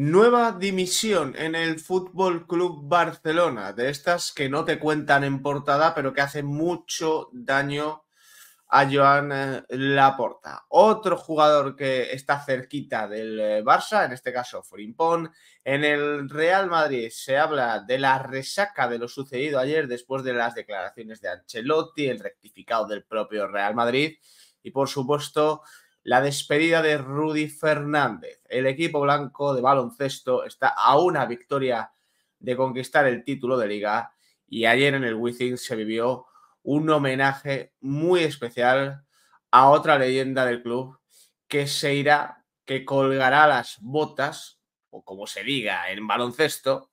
Nueva dimisión en el Fútbol Club Barcelona, de estas que no te cuentan en portada, pero que hacen mucho daño a Joan eh, Laporta. Otro jugador que está cerquita del eh, Barça, en este caso Frimpón. En el Real Madrid se habla de la resaca de lo sucedido ayer después de las declaraciones de Ancelotti, el rectificado del propio Real Madrid y por supuesto la despedida de Rudy Fernández. El equipo blanco de baloncesto está a una victoria de conquistar el título de liga y ayer en el Wizzing se vivió un homenaje muy especial a otra leyenda del club que se irá, que colgará las botas, o como se diga en baloncesto,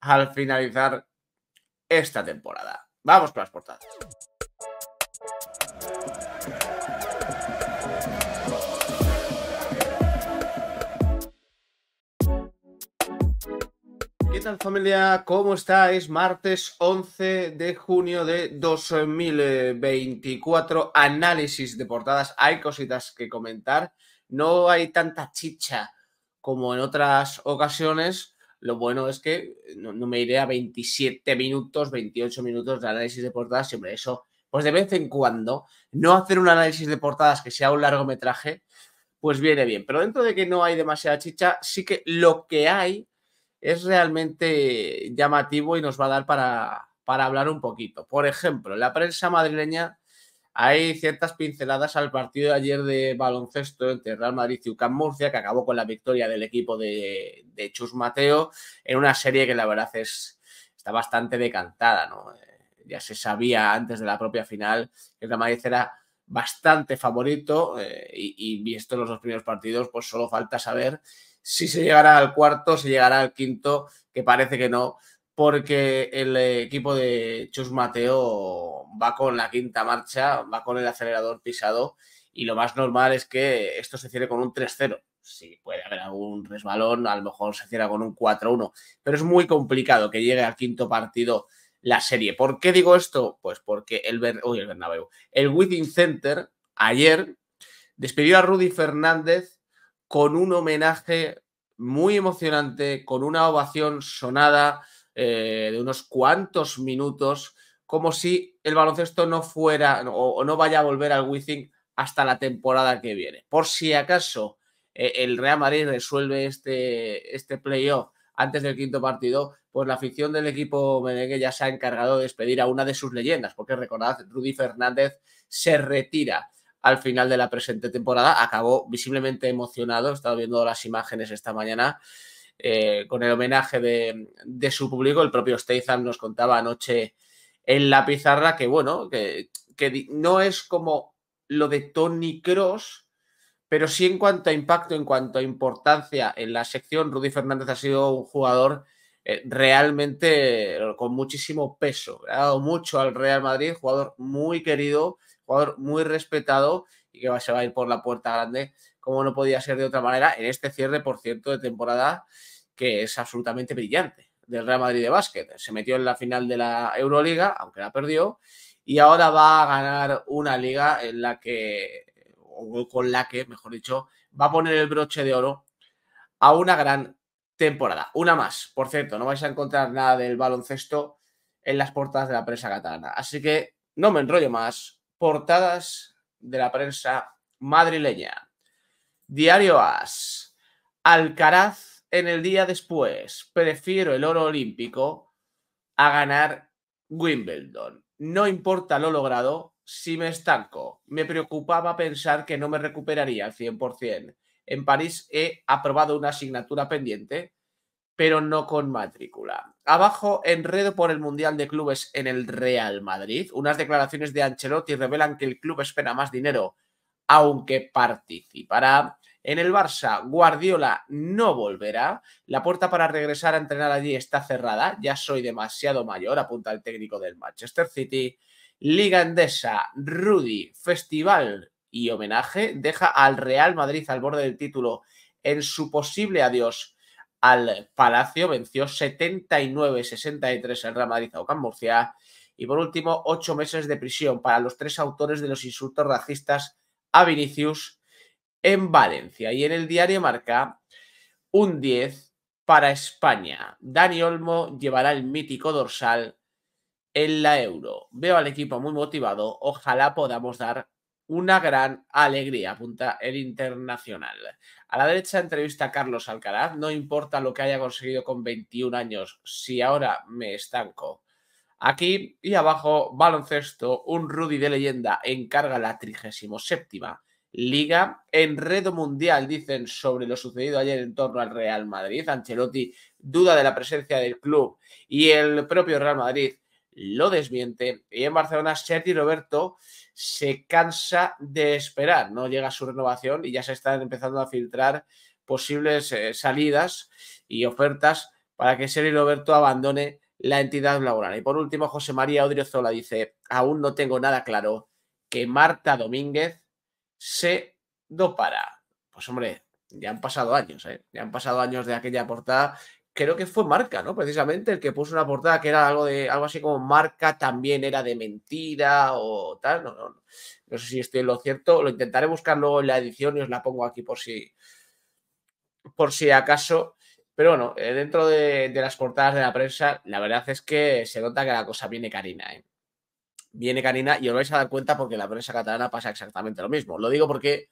al finalizar esta temporada. Vamos con las portadas. ¿Qué tal familia? ¿Cómo estáis? Martes 11 de junio de 2024, análisis de portadas. Hay cositas que comentar. No hay tanta chicha como en otras ocasiones. Lo bueno es que no, me iré a 27 minutos, 28 minutos de análisis de portadas. Siempre eso, pues de vez en cuando, no hacer un análisis de portadas que sea un largometraje, pues viene bien. Pero dentro de que no hay demasiada chicha, sí que lo que hay es realmente llamativo y nos va a dar para, para hablar un poquito. Por ejemplo, en la prensa madrileña hay ciertas pinceladas al partido de ayer de baloncesto entre Real Madrid y UCAM Murcia, que acabó con la victoria del equipo de, Chus Mateo en una serie que la verdad es, está bastante decantada. ¿no? Eh, ya se sabía antes de la propia final que Real Madrid era bastante favorito eh, y, y, visto los dos primeros partidos, pues solo falta saber si se llegará al cuarto, se llegará al quinto, que parece que no, porque el equipo de Chus Mateo va con la quinta marcha, va con el acelerador pisado y lo más normal es que esto se cierre con un 3-0. Si puede haber algún resbalón, a lo mejor se cierra con un 4-1, pero es muy complicado que llegue al quinto partido la serie. ¿Por qué digo esto? Pues porque el, el el Within Center ayer despidió a Rudy Fernández con un homenaje muy emocionante, con una ovación sonada eh, de unos cuantos minutos, como si el baloncesto no fuera o, no vaya a volver al Wizzing hasta la temporada que viene. Por si acaso eh, el Real Madrid resuelve este, este playoff antes del quinto partido, pues la afición del equipo merengue ya se ha encargado de despedir a una de sus leyendas, porque recordad, Rudy Fernández se retira al final de la presente temporada. Acabó visiblemente emocionado, he estado viendo las imágenes esta mañana eh, con el homenaje de, su público. El propio Statham nos contaba anoche en la pizarra que, bueno, que, que no es como lo de Tony Cross, pero sí en cuanto a impacto, en cuanto a importancia en la sección, Rudy Fernández ha sido un jugador eh, realmente con muchísimo peso. Ha dado mucho al Real Madrid, jugador muy querido jugador muy respetado y que se va a ir por la puerta grande, como no podía ser de otra manera, en este cierre, por cierto, de temporada que es absolutamente brillante del Real Madrid de básquet. Se metió en la final de la Euroliga, aunque la perdió, y ahora va a ganar una liga en la que, o con la que, mejor dicho, va a poner el broche de oro a una gran temporada. Una más, por cierto, no vais a encontrar nada del baloncesto en las puertas de la prensa catalana. Así que no me enrollo más, portadas de la prensa madrileña. Diario As. Alcaraz en el día después. Prefiero el oro olímpico a ganar Wimbledon. No importa lo logrado si me estanco. Me preocupaba pensar que no me recuperaría al 100%. En París he aprobado una asignatura pendiente, pero no con matrícula. Abajo, enredo por el Mundial de Clubes en el Real Madrid. Unas declaraciones de Ancelotti revelan que el club espera más dinero, aunque participará. En el Barça, Guardiola no volverá. La puerta para regresar a entrenar allí está cerrada. Ya soy demasiado mayor, apunta el técnico del Manchester City. Liga Endesa, Rudy, festival y homenaje deja al Real Madrid al borde del título en su posible adiós al Palacio, venció 79-63 en Real Madrid Murcia. Y por último, ocho meses de prisión para los tres autores de los insultos racistas a Vinicius en Valencia. Y en el diario Marca, un 10 para España. Dani Olmo llevará el mítico dorsal en la Euro. Veo al equipo muy motivado. Ojalá podamos dar una gran alegría, apunta el internacional. A la derecha entrevista a Carlos Alcaraz. No importa lo que haya conseguido con 21 años, si ahora me estanco. Aquí y abajo, baloncesto, un Rudy de leyenda encarga la 37 Liga. Enredo mundial, dicen sobre lo sucedido ayer en torno al Real Madrid. Ancelotti duda de la presencia del club y el propio Real Madrid lo desmiente. Y en Barcelona, Sergio Roberto se cansa de esperar, no llega su renovación y ya se están empezando a filtrar posibles eh, salidas y ofertas para que Sergio Roberto abandone la entidad laboral. Y por último, José María Odriozola dice, aún no tengo nada claro que Marta Domínguez se dopara. Pues hombre, ya han pasado años, ¿eh? ya han pasado años de aquella portada creo que fue Marca, ¿no? Precisamente el que puso una portada que era algo de algo así como Marca también era de mentira o tal. No, no, no sé si estoy en lo cierto. Lo intentaré buscar luego en la edición y os la pongo aquí por si por si acaso. Pero bueno, eh, dentro de, las portadas de la prensa, la verdad es que se nota que la cosa viene carina, ¿eh? Viene carina y os vais a dar cuenta porque la prensa catalana pasa exactamente lo mismo. Lo digo porque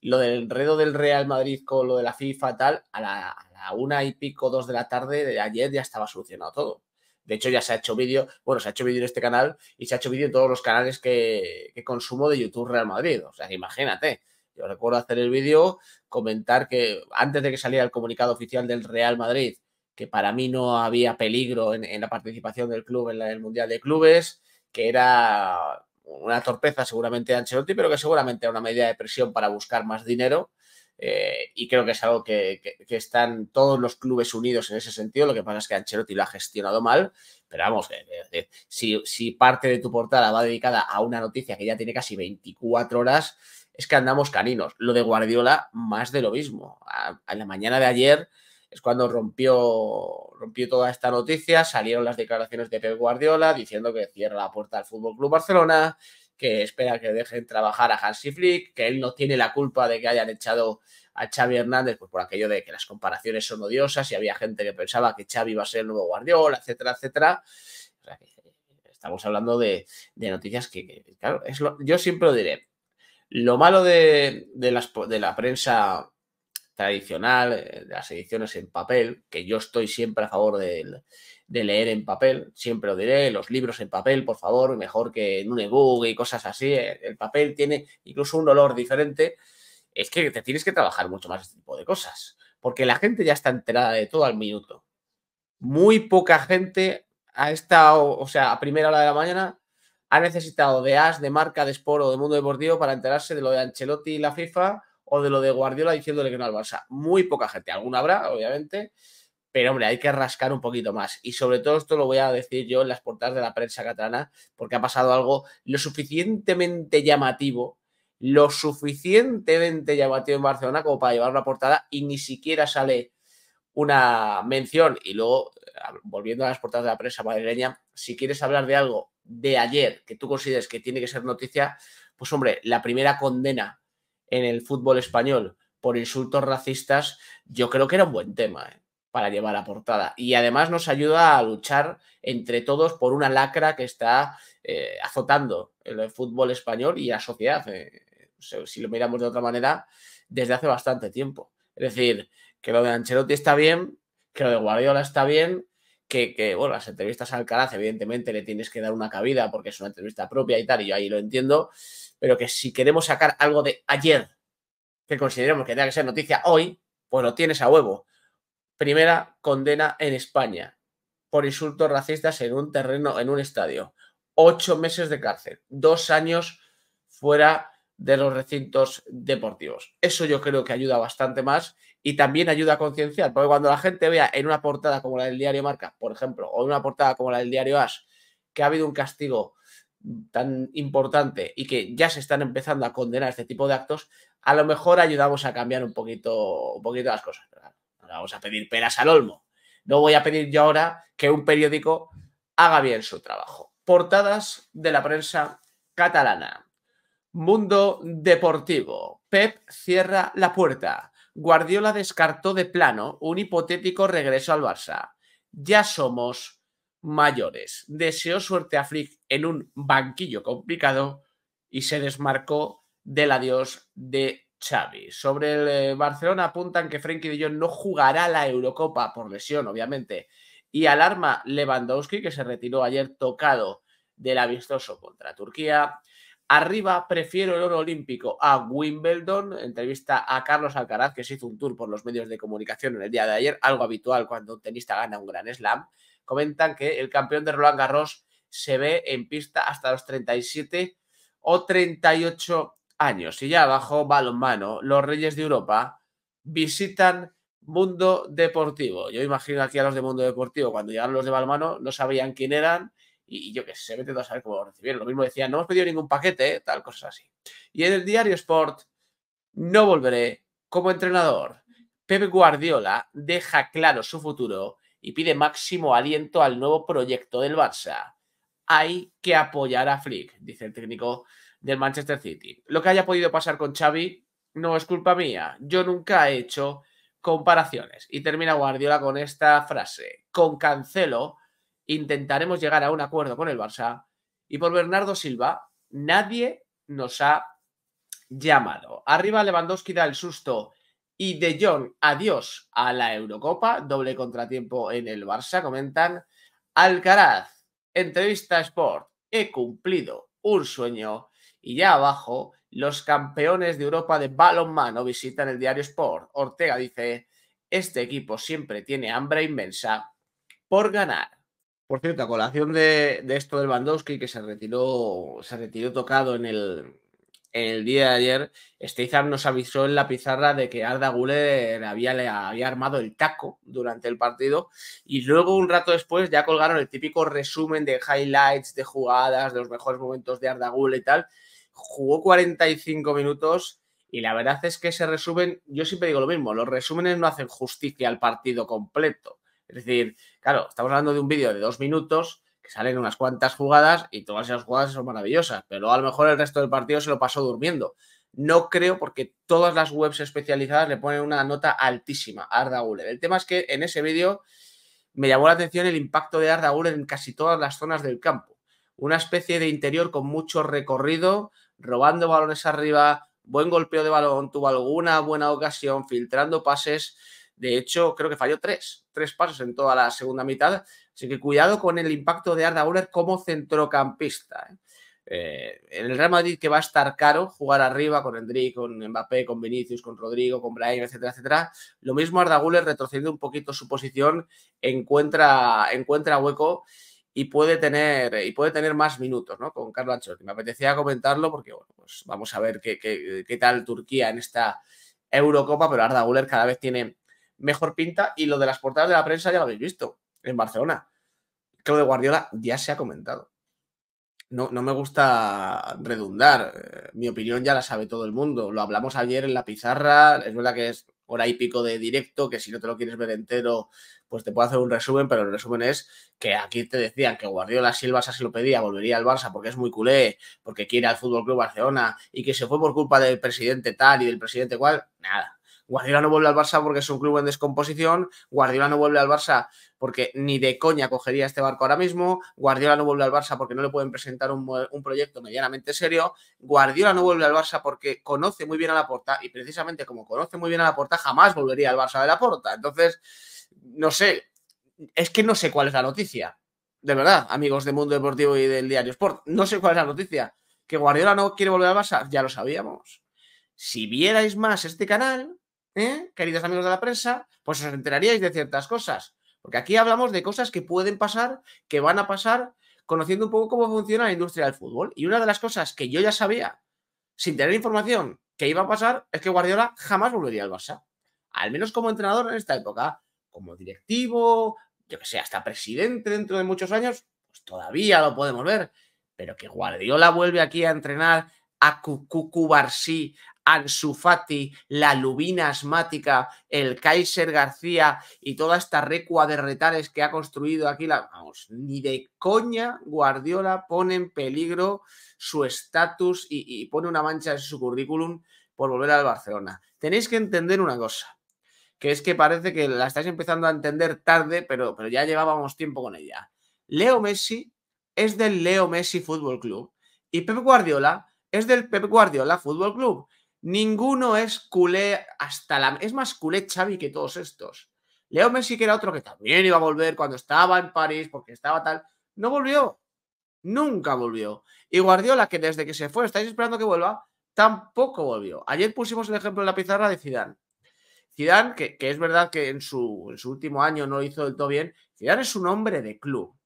lo del enredo del Real Madrid con lo de la FIFA tal, a la, a una y pico, dos de la tarde de ayer ya estaba solucionado todo. De hecho, ya se ha hecho vídeo, bueno, se ha hecho vídeo en este canal y se ha hecho vídeo en todos los canales que, consumo de YouTube Real Madrid. O sea, imagínate. Yo recuerdo hacer el vídeo, comentar que antes de que saliera el comunicado oficial del Real Madrid, que para mí no había peligro en, la participación del club en, la, en, el Mundial de Clubes, que era una torpeza seguramente de Ancelotti, pero que seguramente era una medida de presión para buscar más dinero. Eh, y creo que es algo que, están todos los clubes unidos en ese sentido. Lo que pasa es que Ancelotti lo ha gestionado mal, pero vamos, si, parte de tu portada va dedicada a una noticia que ya tiene casi 24 horas, es que andamos caninos. Lo de Guardiola, más de lo mismo. En la mañana de ayer es cuando rompió, rompió toda esta noticia, salieron las declaraciones de Pep Guardiola diciendo que cierra la puerta al Fútbol Club Barcelona, que espera que dejen trabajar a Hansi Flick, que él no tiene la culpa de que hayan echado a Xavi Hernández, pues por aquello de que las comparaciones son odiosas y había gente que pensaba que Xavi iba a ser el nuevo Guardiola, etcétera, etcétera. Eh, estamos hablando de, noticias que, claro, yo siempre lo diré. Lo malo de, las, de la prensa tradicional, eh, de las ediciones en papel, que yo estoy siempre a favor del, de leer en papel, siempre lo diré, los libros en papel, por favor, mejor que en un ebook y cosas así, eh, el papel tiene incluso un olor diferente, es que te tienes que trabajar mucho más este tipo de cosas, porque la gente ya está enterada de todo al minuto. Muy poca gente ha estado, o sea, a primera hora de la mañana, ha necesitado de As, de Marca, de Sport o de Mundo Deportivo para enterarse de lo de Ancelotti y la FIFA o de lo de Guardiola diciéndole que no al Barça. Muy poca gente, alguna habrá, obviamente, pero hombre, hay que rascar un poquito más. Y sobre todo esto lo voy a decir yo en las portadas de la prensa catalana, porque ha pasado algo lo suficientemente llamativo, lo suficientemente llamativo en Barcelona como para llevar una portada y ni siquiera sale una mención. Y luego, eh, volviendo a las portadas de la prensa madrileña, si quieres hablar de algo de ayer que tú consideres que tiene que ser noticia, pues hombre, la primera condena en el fútbol español por insultos racistas, yo creo que era un buen tema. ¿eh? para llevar a portada. Y además nos ayuda a luchar entre todos por una lacra que está eh, azotando el fútbol español y la sociedad, eh, si lo miramos de otra manera, desde hace bastante tiempo. Es decir, que lo de Ancelotti está bien, que lo de Guardiola está bien, que, bueno, las entrevistas al Alcaraz, evidentemente, le tienes que dar una cabida porque es una entrevista propia y tal, y yo ahí lo entiendo, pero que si queremos sacar algo de ayer que consideremos que tenga que ser noticia hoy, pues lo tienes a huevo primera condena en España por insultos racistas en un terreno, en un estadio. Ocho meses de cárcel, dos años fuera de los recintos deportivos. Eso yo creo que ayuda bastante más y también ayuda a concienciar, porque cuando la gente vea en una portada como la del diario Marca, por ejemplo, o en una portada como la del diario As, que ha habido un castigo tan importante y que ya se están empezando a condenar este tipo de actos, a lo mejor ayudamos a cambiar un poquito, un poquito las cosas vamos a pedir peras al olmo. No voy a pedir yo ahora que un periódico haga bien su trabajo. Portadas de la prensa catalana. Mundo Deportivo. Pep cierra la puerta. Guardiola descartó de plano un hipotético regreso al Barça. Ya somos mayores. Deseó suerte a Flick en un banquillo complicado y se desmarcó del adiós de Xavi. Sobre el eh, Barcelona apuntan que Frenkie de Jong no jugará la Eurocopa por lesión, obviamente. Y alarma Lewandowski, que se retiró ayer tocado del avistoso contra Turquía. Arriba prefiero el oro olímpico a Wimbledon. Entrevista a Carlos Alcaraz, que se hizo un tour por los medios de comunicación en el día de ayer, algo habitual cuando un tenista gana un gran slam. Comentan que el campeón de Roland Garros se ve en pista hasta los 37 o 38 años. Y ya bajo balonmano, los Reyes de Europa visitan Mundo Deportivo. Yo imagino aquí a los de Mundo Deportivo, cuando llegaron los de balonmano, no sabían quién eran y, yo que sé, vete a saber cómo lo recibieron. Lo mismo decían, no hemos pedido ningún paquete, ¿eh? tal, cosa así. Y en el diario Sport, no volveré como entrenador. Pepe Guardiola deja claro su futuro y pide máximo aliento al nuevo proyecto del Barça. Hay que apoyar a Flick, dice el técnico del Manchester City. Lo que haya podido pasar con Xavi no es culpa mía. Yo nunca he hecho comparaciones. Y termina Guardiola con esta frase. Con Cancelo intentaremos llegar a un acuerdo con el Barça. Y por Bernardo Silva, nadie nos ha llamado. Arriba Lewandowski da el susto y De Jong, adiós a la Eurocopa. Doble contratiempo en el Barça, comentan. Alcaraz, entrevista Sport. He cumplido un sueño y ya abajo, los campeones de Europa de balonmano visitan el diario Sport. Ortega dice, este equipo siempre tiene hambre inmensa por ganar. Por cierto, a colación de, esto del Bandowski, que se retiró, se retiró tocado en el, el día de ayer, Steizan nos avisó en la pizarra de que Arda Guller había, había armado el taco durante el partido y luego un rato después ya colgaron el típico resumen de highlights, de jugadas, de los mejores momentos de Arda Guller y tal, jugó 45 minutos y la verdad es que se resumen, yo siempre digo lo mismo, los resúmenes no hacen justicia al partido completo. Es decir, claro, estamos hablando de un vídeo de dos minutos que salen unas cuantas jugadas y todas esas jugadas son maravillosas, pero a lo mejor el resto del partido se lo pasó durmiendo. No creo porque todas las webs especializadas le ponen una nota altísima a Arda El tema es que en ese vídeo me llamó la atención el impacto de Arda en casi todas las zonas del campo. Una especie de interior con mucho recorrido, robando balones arriba, buen golpeo de balón, tuvo alguna buena ocasión, filtrando pases. De hecho, creo que falló tres, tres pasos en toda la segunda mitad. Así que cuidado con el impacto de Arda como centrocampista. ¿eh? Eh, en el Real Madrid que va a estar caro jugar arriba con Endrick, con Mbappé, con Vinicius, con Rodrigo, con Brahim, etcétera, etcétera. Lo mismo Arda Güler retrocediendo un poquito su posición encuentra, encuentra hueco y puede tener, eh, y puede tener más minutos ¿no? con Carlo Ancelotti. Me apetecía comentarlo porque bueno, pues vamos a ver qué, qué, qué tal Turquía en esta Eurocopa, pero Arda Güler cada vez tiene mejor pinta y lo de las portadas de la prensa ya lo habéis visto en Barcelona. Creo de Guardiola ya se ha comentado. No, no, me gusta redundar. Eh, mi opinión ya la sabe todo el mundo. Lo hablamos ayer en la pizarra. Es verdad que es hora y pico de directo, que si no te lo quieres ver entero, pues te puedo hacer un resumen, pero el resumen es que aquí te decían que Guardiola si el Barça lo pedía, volvería al Barça porque es muy culé, porque quiere al Fútbol Club Barcelona y que se fue por culpa del presidente tal y del presidente cual, nada. Guardiola no vuelve al Barça porque es un club en descomposición, Guardiola no vuelve al Barça porque ni de coña cogería este barco ahora mismo, Guardiola no vuelve al Barça porque no le pueden presentar un, un proyecto medianamente serio, Guardiola no vuelve al Barça porque conoce muy bien a la porta y precisamente como conoce muy bien a la porta jamás volvería al Barça de la porta. Entonces, no sé, es que no sé cuál es la noticia. De verdad, amigos de Mundo Deportivo y del Diario Sport, no sé cuál es la noticia. Que Guardiola no quiere volver al Barça, ya lo sabíamos. Si vierais más este canal, ¿eh? queridos amigos de la prensa, pues os enteraríais de ciertas cosas. Porque aquí hablamos de cosas que pueden pasar, que van a pasar, conociendo un poco cómo funciona la industria del fútbol. Y una de las cosas que yo ya sabía, sin tener información, que iba a pasar, es que Guardiola jamás volvería al Barça. Al menos como entrenador en esta época como directivo, yo que sé, hasta presidente dentro de muchos años, pues todavía lo podemos ver. Pero que Guardiola vuelve aquí a entrenar a Cucu Barsi, Ansu Fati, la lubina asmática, el Kaiser García y toda esta recua de retales que ha construido aquí, la, vamos, ni de coña Guardiola pone en peligro su estatus y, y pone una mancha en su currículum por volver al Barcelona. Tenéis que entender una cosa que es que parece que la estáis empezando a entender tarde, pero, pero ya llevábamos tiempo con ella. Leo Messi es del Leo Messi Fútbol Club y Pep Guardiola es del Pep Guardiola Fútbol Club. Ninguno es culé hasta la... Es más culé Xavi que todos estos. Leo Messi, que era otro que también iba a volver cuando estaba en París, porque estaba tal, no volvió. Nunca volvió. Y Guardiola, que desde que se fue, estáis esperando que vuelva, tampoco volvió. Ayer pusimos el ejemplo en la pizarra de Zidane. Zidane, que, es verdad que en su, último año no hizo del todo bien, Zidane es un hombre de club.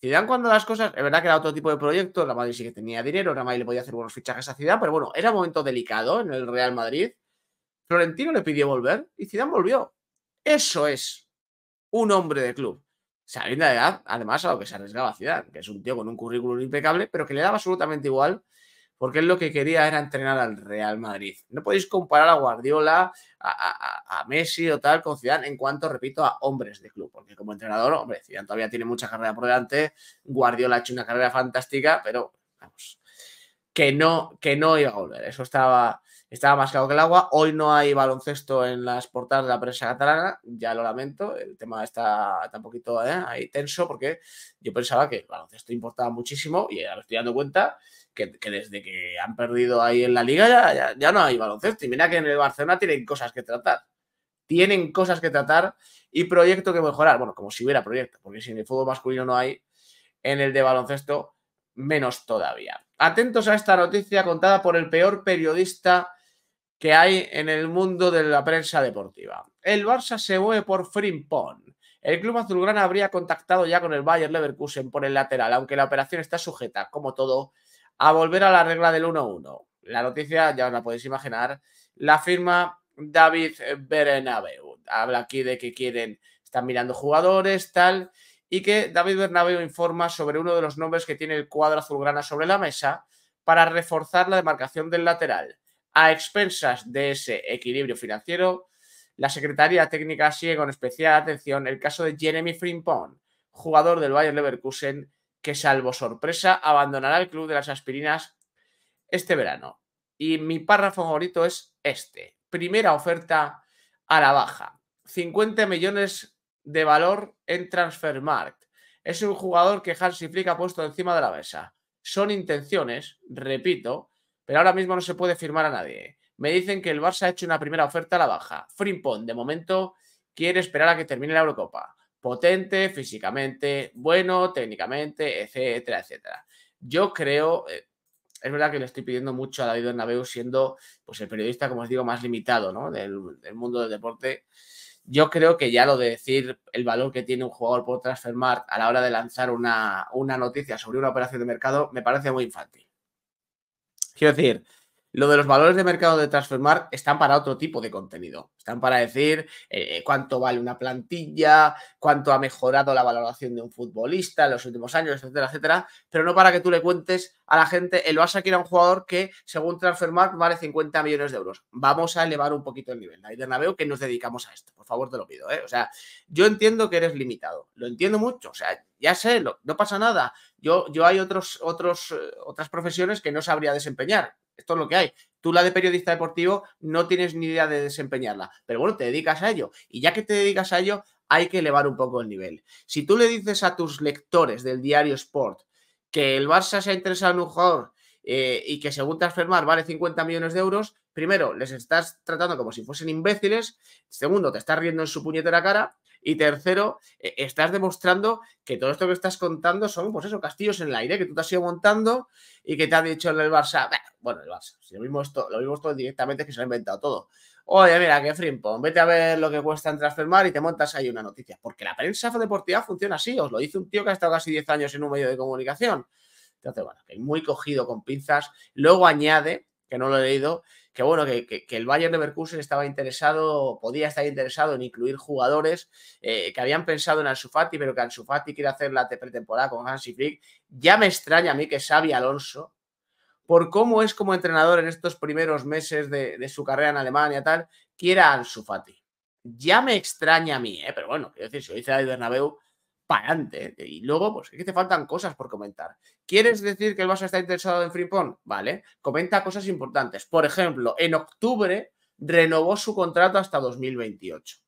Zidane cuando las cosas, es verdad que era otro tipo de proyecto, la Madrid sí que tenía dinero, la Madrid le podía hacer buenos fichajes a Ciudad, pero bueno, era un momento delicado en el Real Madrid. Florentino le pidió volver y Zidane volvió. Eso es un hombre de club. Sabiendo de edad, además a lo que se arriesgaba Zidane, que es un tío con un currículum impecable, pero que le daba absolutamente igual porque él lo que quería era entrenar al Real Madrid. No podéis comparar a Guardiola, a, Messi o tal con Ciudad, en cuanto, repito, a hombres de club, porque como entrenador, hombre, Zidane todavía tiene mucha carrera por delante, Guardiola ha hecho una carrera fantástica, pero vamos, que no, que no iba a volver, eso estaba, estaba más claro que el agua. Hoy no hay baloncesto en las portadas de la prensa catalana, ya lo lamento, el tema está tan poquito eh, ahí tenso porque yo pensaba que el baloncesto importaba muchísimo y ahora estoy dando cuenta que, desde que han perdido ahí en la liga ya, ya, ya no hay baloncesto. Y mira que en el Barcelona tienen cosas que tratar. Tienen cosas que tratar y proyecto que mejorar. Bueno, como si hubiera proyecto, porque si en el fútbol masculino no hay, en el de baloncesto menos todavía. Atentos a esta noticia contada por el peor periodista que hay en el mundo de la prensa deportiva. El Barça se mueve por Frimpong. El club azulgrana habría contactado ya con el Bayern Leverkusen por el lateral, aunque la operación está sujeta, como todo, a volver a la regla del 1-1. La noticia, ya os la podéis imaginar, la firma David Bernabeu. Habla aquí de que quieren, están mirando jugadores, tal, y que David Bernabeu informa sobre uno de los nombres que tiene el cuadro azulgrana sobre la mesa para reforzar la demarcación del lateral a expensas de ese equilibrio financiero, la Secretaría Técnica sigue con especial atención el caso de Jeremy Frimpong, jugador del Bayern Leverkusen, que salvo sorpresa abandonará el club de las aspirinas este verano. Y mi párrafo favorito es este. Primera oferta a la baja. 50 millones de valor en Transfermarkt. Es un jugador que Hansi Flick ha puesto encima de la mesa. Son intenciones, repito, pero ahora mismo no se puede firmar a nadie. ¿eh? Me dicen que el Barça ha hecho una primera oferta a la baja. Frimpon, de momento, quiere esperar a que termine la Eurocopa. Potente físicamente, bueno técnicamente, etcétera, etcétera. Yo creo, eh, es verdad que le estoy pidiendo mucho a David Bernabeu siendo pues, el periodista, como os digo, más limitado ¿no? del, mundo del deporte. Yo creo que ya lo de decir el valor que tiene un jugador por transfermar a la hora de lanzar una, una noticia sobre una operación de mercado me parece muy infantil. Quer ver? Lo de los valores de mercado de Transfermar están para otro tipo de contenido. Están para decir eh, cuánto vale una plantilla, cuánto ha mejorado la valoración de un futbolista en los últimos años, etcétera, etcétera. Pero no para que tú le cuentes a la gente el a que a un jugador que, según Transfermar, vale 50 millones de euros. Vamos a elevar un poquito el nivel. David veo que nos dedicamos a esto. Por favor, te lo pido. ¿eh? O sea, yo entiendo que eres limitado. Lo entiendo mucho. O sea, ya sé, no, no pasa nada. Yo, yo hay otros, otros, eh, otras profesiones que no sabría desempeñar esto es lo que hay. Tú la de periodista deportivo no tienes ni idea de desempeñarla, pero bueno, te dedicas a ello. Y ya que te dedicas a ello, hay que elevar un poco el nivel. Si tú le dices a tus lectores del diario Sport que el Barça se ha interesado en un jugador eh, y que según Transfermar vale 50 millones de euros, primero, les estás tratando como si fuesen imbéciles, segundo, te estás riendo en su puñetera cara y tercero, eh, estás demostrando que todo esto que estás contando son, pues eso, castillos en el aire que tú te has ido montando y que te ha dicho en el Barça, bueno, el Barça, si lo mismo esto, lo directamente que se lo ha inventado todo. Oye, mira, qué frimpón, vete a ver lo que cuesta en transfermar y te montas ahí una noticia. Porque la prensa deportiva funciona así, os lo dice un tío que ha estado casi 10 años en un medio de comunicación. Entonces, bueno, que muy cogido con pinzas. Luego añade, que no lo he leído, que bueno, que, el Bayern de Berkusen estaba interesado, podía estar interesado en incluir jugadores eh, que habían pensado en Ansu pero que Ansu quiere hacer la pretemporada con Hansi Flick. Ya me extraña a mí que Xavi Alonso, por cómo es como entrenador en estos primeros meses de, su carrera en Alemania, tal, quiera a Ya me extraña a mí, eh, pero bueno, quiero decir, si lo dice David Bernabeu, ¿eh? Y luego, pues es que te faltan cosas por comentar. ¿Quieres decir que el Barça está interesado en Frimpong? Vale, comenta cosas importantes. Por ejemplo, en octubre renovó su contrato hasta 2028.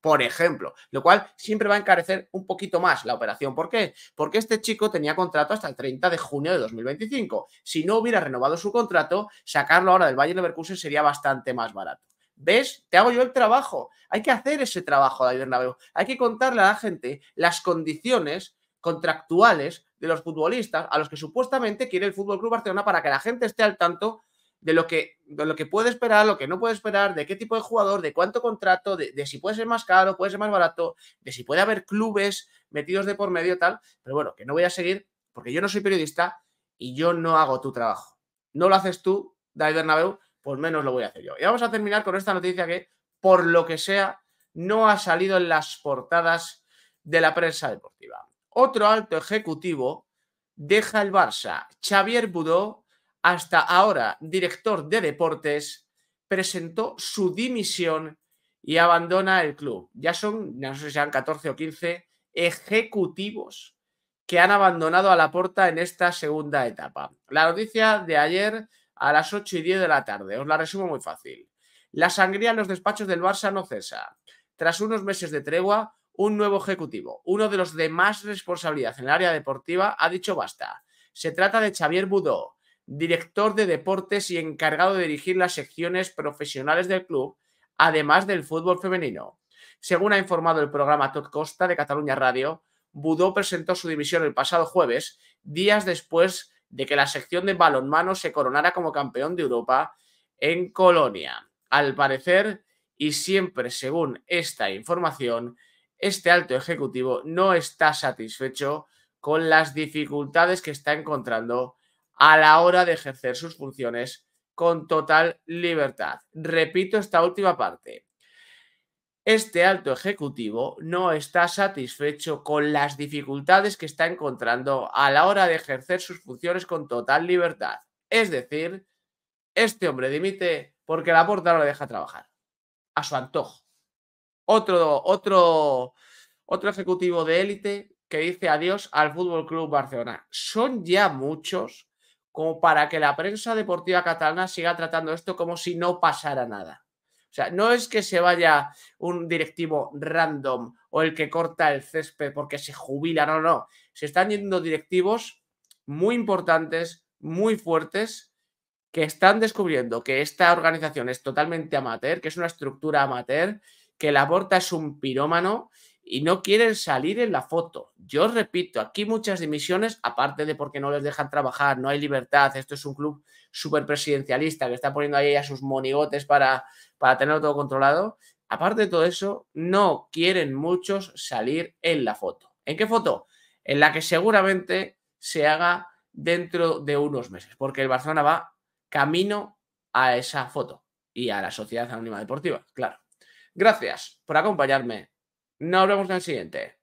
Por ejemplo, lo cual siempre va a encarecer un poquito más la operación. ¿Por qué? Porque este chico tenía contrato hasta el 30 de junio de 2025. Si no hubiera renovado su contrato, sacarlo ahora del Bayern Leverkusen sería bastante más barato. ¿Ves? Te hago yo el trabajo. Hay que hacer ese trabajo, David Bernabéu. Hay que contarle a la gente las condiciones contractuales de los futbolistas a los que supuestamente quiere el Fútbol Club Barcelona para que la gente esté al tanto de lo que, de lo que puede esperar, lo que no puede esperar, de qué tipo de jugador, de cuánto contrato, de, si puede ser más caro, puede ser más barato, de si puede haber clubes metidos de por medio, tal. Pero bueno, que no voy a seguir porque yo no soy periodista y yo no hago tu trabajo. No lo haces tú, David Bernabéu, pues menos lo voy a hacer yo. Y vamos a terminar con esta noticia que, por lo que sea, no ha salido en las portadas de la prensa deportiva. Otro alto ejecutivo deja el Barça. Xavier Budó, hasta ahora director de deportes, presentó su dimisión y abandona el club. Ya son, no sé si sean 14 o 15 ejecutivos que han abandonado a la porta en esta segunda etapa. La noticia de ayer a las 8 y 10 de la tarde. Os la resumo muy fácil. La sangría en los despachos del Barça no cesa. Tras unos meses de tregua, un nuevo ejecutivo, uno de los de más responsabilidad en el área deportiva, ha dicho basta. Se trata de Xavier Budó, director de deportes y encargado de dirigir las secciones profesionales del club, además del fútbol femenino. Según ha informado el programa Tot Costa de Cataluña Radio, Budó presentó su dimisión el pasado jueves, días después de que la sección de balonmano se coronara como campeón de Europa en Colonia. Al parecer, y siempre según esta información, este alto ejecutivo no está satisfecho con las dificultades que está encontrando a la hora de ejercer sus funciones con total libertad. Repito esta última parte este alto ejecutivo no está satisfecho con las dificultades que está encontrando a la hora de ejercer sus funciones con total libertad. Es decir, este hombre dimite porque la porta no le deja trabajar, a su antojo. Otro, otro, otro ejecutivo de élite que dice adiós al Fútbol Club Barcelona. Son ya muchos como para que la prensa deportiva catalana siga tratando esto como si no pasara nada. O sea, no es que se vaya un directivo random o el que corta el césped porque se jubila, no, no. Se están yendo directivos muy importantes, muy fuertes, que están descubriendo que esta organización es totalmente amateur, que es una estructura amateur, que la porta es un pirómano y no quieren salir en la foto. Yo repito, aquí muchas dimisiones, aparte de porque no les dejan trabajar, no hay libertad, esto es un club súper presidencialista que está poniendo ahí a sus monigotes para, para tenerlo todo controlado, aparte de todo eso, no quieren muchos salir en la foto. ¿En qué foto? En la que seguramente se haga dentro de unos meses, porque el Barcelona va camino a esa foto y a la Sociedad Anónima Deportiva, claro. Gracias por acompañarme no hablamos del siguiente.